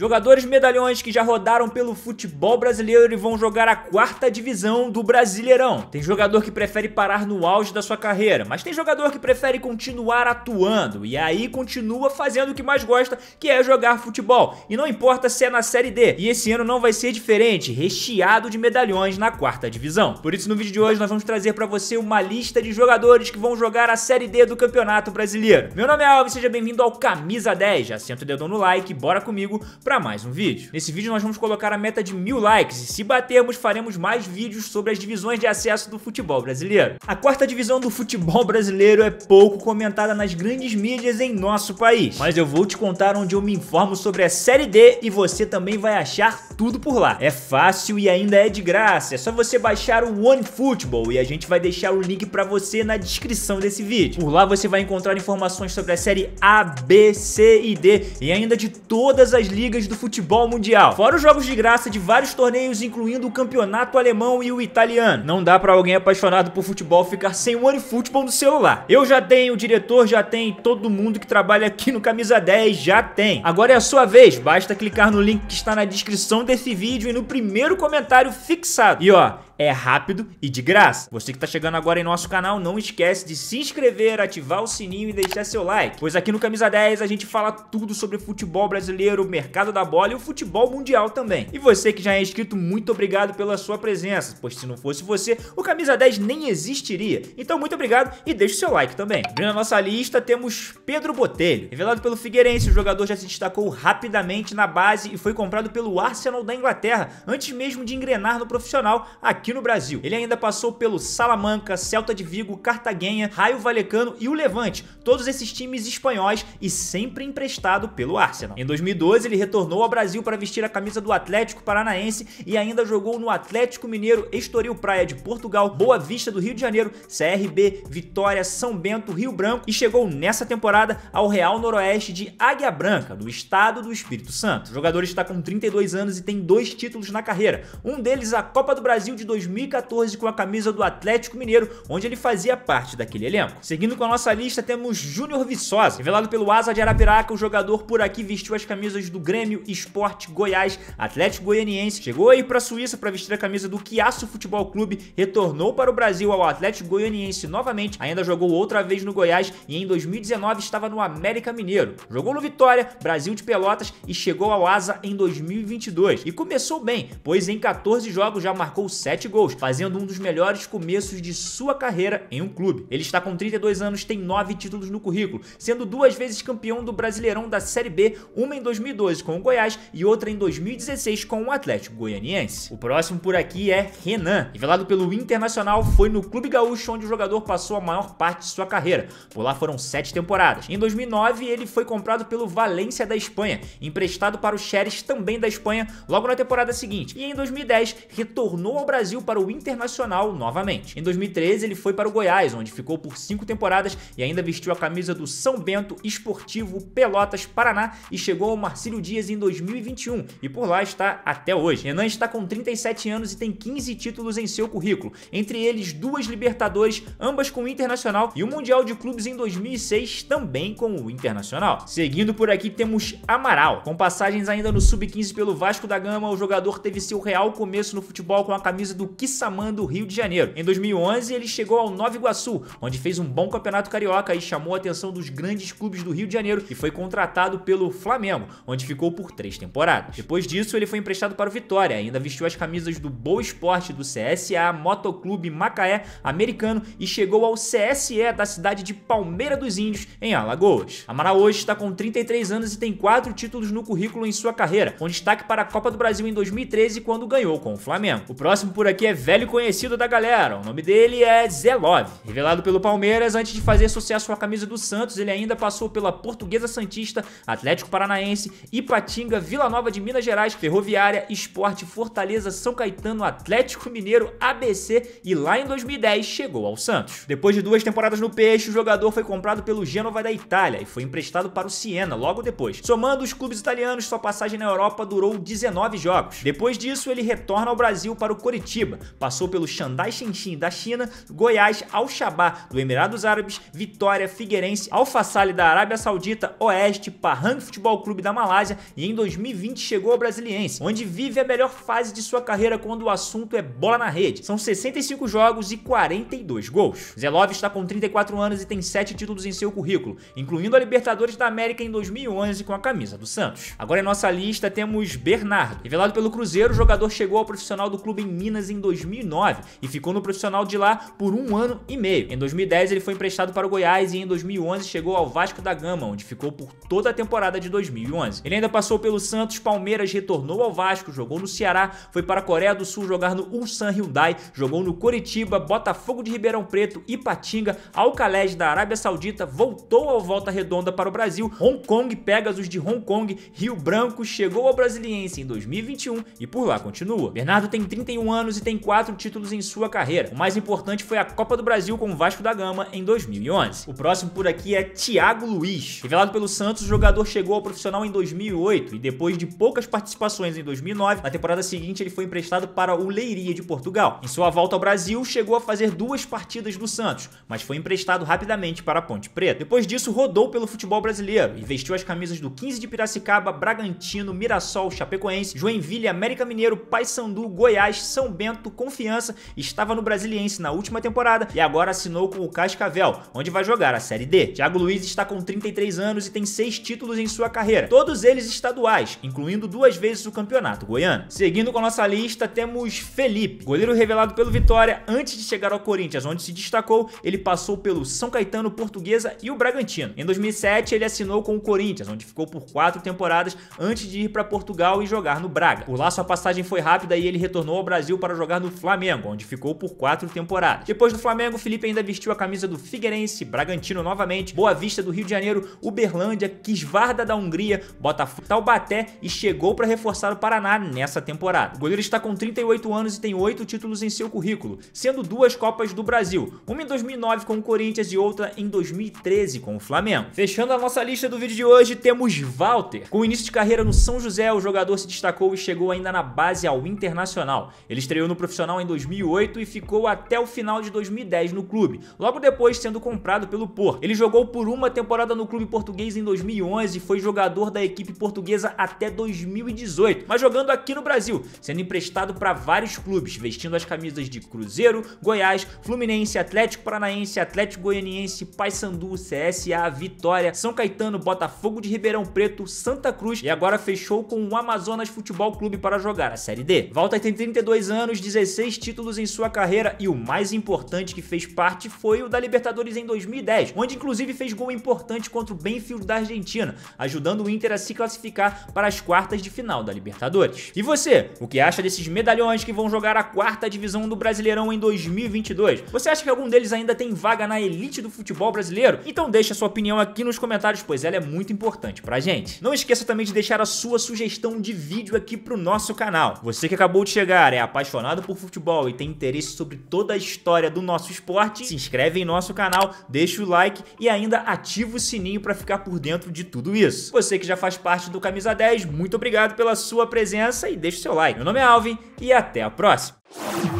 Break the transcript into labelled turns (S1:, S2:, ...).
S1: Jogadores medalhões que já rodaram pelo futebol brasileiro e vão jogar a quarta divisão do Brasileirão. Tem jogador que prefere parar no auge da sua carreira, mas tem jogador que prefere continuar atuando e aí continua fazendo o que mais gosta, que é jogar futebol. E não importa se é na Série D. E esse ano não vai ser diferente, recheado de medalhões na quarta divisão. Por isso no vídeo de hoje nós vamos trazer para você uma lista de jogadores que vão jogar a Série D do Campeonato Brasileiro. Meu nome é Alves, seja bem-vindo ao Camisa 10. Já senta o dedão no like, bora comigo para mais um vídeo. Nesse vídeo nós vamos colocar a meta de mil likes e se batermos faremos mais vídeos sobre as divisões de acesso do futebol brasileiro. A quarta divisão do futebol brasileiro é pouco comentada nas grandes mídias em nosso país, mas eu vou te contar onde eu me informo sobre a Série D e você também vai achar tudo por lá. É fácil e ainda é de graça, é só você baixar o OneFootball e a gente vai deixar o link para você na descrição desse vídeo. Por lá você vai encontrar informações sobre a Série A, B, C e D e ainda de todas as ligas do futebol mundial, fora os jogos de graça de vários torneios, incluindo o campeonato alemão e o italiano. Não dá para alguém apaixonado por futebol ficar sem o OneFootball no celular. Eu já tenho, o diretor já tem, todo mundo que trabalha aqui no Camisa 10 já tem. Agora é a sua vez, basta clicar no link que está na descrição desse vídeo e no primeiro comentário fixado. E ó, é rápido e de graça. Você que está chegando agora em nosso canal, não esquece de se inscrever, ativar o sininho e deixar seu like, pois aqui no Camisa 10 a gente fala tudo sobre futebol brasileiro, mercado da bola e o futebol mundial também. E você que já é inscrito, muito obrigado pela sua presença, pois se não fosse você, o Camisa 10 nem existiria. Então muito obrigado e deixe seu like também. Na nossa lista, temos Pedro Botelho. Revelado pelo Figueirense, o jogador já se destacou rapidamente na base e foi comprado pelo Arsenal da Inglaterra, antes mesmo de engrenar no profissional aqui aqui no Brasil. Ele ainda passou pelo Salamanca, Celta de Vigo, Cartagena, Raio Valecano e o Levante, todos esses times espanhóis e sempre emprestado pelo Arsenal. Em 2012, ele retornou ao Brasil para vestir a camisa do Atlético Paranaense e ainda jogou no Atlético Mineiro, Estoril Praia de Portugal, Boa Vista do Rio de Janeiro, CRB, Vitória, São Bento, Rio Branco e chegou nessa temporada ao Real Noroeste de Águia Branca, do estado do Espírito Santo. O jogador está com 32 anos e tem dois títulos na carreira, um deles a Copa do Brasil de 2012 2014 com a camisa do Atlético Mineiro, onde ele fazia parte daquele elenco. Seguindo com a nossa lista, temos Júnior Viçosa. Revelado pelo Asa de Arapiraca, o jogador por aqui vestiu as camisas do Grêmio, Esporte, Goiás, Atlético Goianiense. Chegou a ir para a Suíça para vestir a camisa do Quiaço Futebol Clube, retornou para o Brasil ao Atlético Goianiense novamente, ainda jogou outra vez no Goiás e em 2019 estava no América Mineiro. Jogou no Vitória, Brasil de Pelotas e chegou ao Asa em 2022. E começou bem, pois em 14 jogos já marcou 7 gols, fazendo um dos melhores começos de sua carreira em um clube. Ele está com 32 anos, tem 9 títulos no currículo, sendo duas vezes campeão do Brasileirão da Série B, uma em 2012 com o Goiás e outra em 2016 com o Atlético Goianiense. O próximo por aqui é Renan. Revelado pelo Internacional, foi no Clube Gaúcho onde o jogador passou a maior parte de sua carreira. Por lá foram sete temporadas. Em 2009, ele foi comprado pelo Valência da Espanha, emprestado para o Xeres também da Espanha logo na temporada seguinte. E em 2010, retornou ao Brasil Brasil para o Internacional novamente. Em 2013, ele foi para o Goiás, onde ficou por cinco temporadas e ainda vestiu a camisa do São Bento Esportivo Pelotas Paraná e chegou ao Marcílio Dias em 2021 e por lá está até hoje. Renan está com 37 anos e tem 15 títulos em seu currículo, entre eles duas Libertadores, ambas com o Internacional e o Mundial de Clubes em 2006 também com o Internacional. Seguindo por aqui temos Amaral, com passagens ainda no sub-15 pelo Vasco da Gama, o jogador teve seu real começo no futebol com a camisa do Quissamã do Rio de Janeiro. Em 2011, ele chegou ao Nova Iguaçu, onde fez um bom campeonato carioca e chamou a atenção dos grandes clubes do Rio de Janeiro e foi contratado pelo Flamengo, onde ficou por três temporadas. Depois disso, ele foi emprestado para o Vitória, ainda vestiu as camisas do Boa Esporte, do CSA, Motoclube Macaé, americano e chegou ao CSE da cidade de Palmeira dos Índios, em Alagoas. Amaral hoje está com 33 anos e tem quatro títulos no currículo em sua carreira, com destaque para a Copa do Brasil em 2013, quando ganhou com o Flamengo. O próximo por aqui é velho conhecido da galera. O nome dele é Zé Love. Revelado pelo Palmeiras, antes de fazer sucesso com a camisa do Santos, ele ainda passou pela Portuguesa Santista, Atlético Paranaense, Ipatinga, Vila Nova de Minas Gerais, Ferroviária, Esporte, Fortaleza, São Caetano, Atlético Mineiro, ABC e lá em 2010 chegou ao Santos. Depois de duas temporadas no Peixe, o jogador foi comprado pelo Gênova da Itália e foi emprestado para o Siena logo depois. Somando os clubes italianos, sua passagem na Europa durou 19 jogos. Depois disso, ele retorna ao Brasil para o Coritiba Curitiba, passou pelo Xandai Shenzhen da China, Goiás, Al-Shabaab do Emirados Árabes, Vitória, Figueirense, Al-Fassali da Arábia Saudita, Oeste, Pahang Futebol Clube da Malásia e em 2020 chegou ao Brasiliense, onde vive a melhor fase de sua carreira quando o assunto é bola na rede. São 65 jogos e 42 gols. Zelov está com 34 anos e tem 7 títulos em seu currículo, incluindo a Libertadores da América em 2011 com a camisa do Santos. Agora em nossa lista temos Bernardo. Revelado pelo Cruzeiro, o jogador chegou ao profissional do clube em Minas em 2009 e ficou no profissional de lá por um ano e meio. Em 2010 ele foi emprestado para o Goiás e em 2011 chegou ao Vasco da Gama, onde ficou por toda a temporada de 2011. Ele ainda passou pelo Santos, Palmeiras, retornou ao Vasco, jogou no Ceará, foi para a Coreia do Sul jogar no Ulsan Hyundai, jogou no Coritiba, Botafogo de Ribeirão Preto, Ipatinga, Alcalés da Arábia Saudita, voltou ao Volta Redonda para o Brasil, Hong Kong, Pegasus de Hong Kong, Rio Branco, chegou ao Brasiliense em 2021 e por lá continua. Bernardo tem 31 anos e tem quatro títulos em sua carreira. O mais importante foi a Copa do Brasil com o Vasco da Gama em 2011. O próximo por aqui é Thiago Luiz. Revelado pelo Santos, o jogador chegou ao profissional em 2008 e depois de poucas participações em 2009, na temporada seguinte ele foi emprestado para o Leiria de Portugal. Em sua volta ao Brasil, chegou a fazer duas partidas no Santos, mas foi emprestado rapidamente para a Ponte Preta. Depois disso, rodou pelo futebol brasileiro e vestiu as camisas do 15 de Piracicaba, Bragantino, Mirassol, Chapecoense, Joinville, América Mineiro, Paysandu, Goiás, São Bento confiança, estava no Brasiliense na última temporada e agora assinou com o Cascavel, onde vai jogar a Série D. Thiago Luiz está com 33 anos e tem seis títulos em sua carreira, todos eles estaduais, incluindo duas vezes o campeonato goiano. Seguindo com a nossa lista, temos Felipe, goleiro revelado pelo Vitória antes de chegar ao Corinthians, onde se destacou, ele passou pelo São Caetano, Portuguesa e o Bragantino. Em 2007, ele assinou com o Corinthians, onde ficou por quatro temporadas antes de ir para Portugal e jogar no Braga. Por lá, sua passagem foi rápida e ele retornou ao Brasil para jogar no Flamengo, onde ficou por quatro temporadas. Depois do Flamengo, Felipe ainda vestiu a camisa do Figueirense, Bragantino novamente, Boa Vista do Rio de Janeiro, Uberlândia, Quisvarda da Hungria, Botafogo, Taubaté e chegou para reforçar o Paraná nessa temporada. O goleiro está com 38 anos e tem oito títulos em seu currículo, sendo duas Copas do Brasil, uma em 2009 com o Corinthians e outra em 2013 com o Flamengo. Fechando a nossa lista do vídeo de hoje, temos Walter. Com o início de carreira no São José, o jogador se destacou e chegou ainda na base ao Internacional. Ele estreou no profissional em 2008 e ficou até o final de 2010 no clube, logo depois sendo comprado pelo Porto. Ele jogou por uma temporada no clube português em 2011 e foi jogador da equipe portuguesa até 2018, mas jogando aqui no Brasil, sendo emprestado para vários clubes, vestindo as camisas de Cruzeiro, Goiás, Fluminense, Atlético Paranaense, Atlético Goianiense, Paysandu, CSA, Vitória, São Caetano, Botafogo de Ribeirão Preto, Santa Cruz e agora fechou com o Amazonas Futebol Clube para jogar a Série D. Walter tem 32 anos apenas 16 títulos em sua carreira e o mais importante que fez parte foi o da Libertadores em 2010, onde inclusive fez gol importante contra o Benfield da Argentina, ajudando o Inter a se classificar para as quartas de final da Libertadores. E você, o que acha desses medalhões que vão jogar a quarta divisão do Brasileirão em 2022? Você acha que algum deles ainda tem vaga na elite do futebol brasileiro? Então deixa sua opinião aqui nos comentários, pois ela é muito importante pra gente. Não esqueça também de deixar a sua sugestão de vídeo aqui pro nosso canal. Você que acabou de chegar é apaixonado apaixonado por futebol e tem interesse sobre toda a história do nosso esporte, se inscreve em nosso canal, deixa o like e ainda ativa o sininho para ficar por dentro de tudo isso. Você que já faz parte do Camisa 10, muito obrigado pela sua presença e deixa o seu like. Meu nome é Alvin e até a próxima!